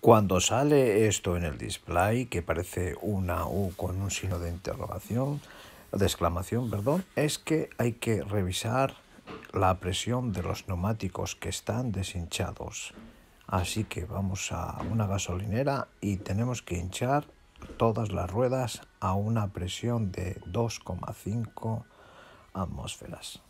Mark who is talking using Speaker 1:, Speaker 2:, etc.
Speaker 1: Cuando sale esto en el display, que parece una U con un signo de interrogación, de exclamación, perdón, es que hay que revisar la presión de los neumáticos que están deshinchados. Así que vamos a una gasolinera y tenemos que hinchar todas las ruedas a una presión de 2,5 atmósferas.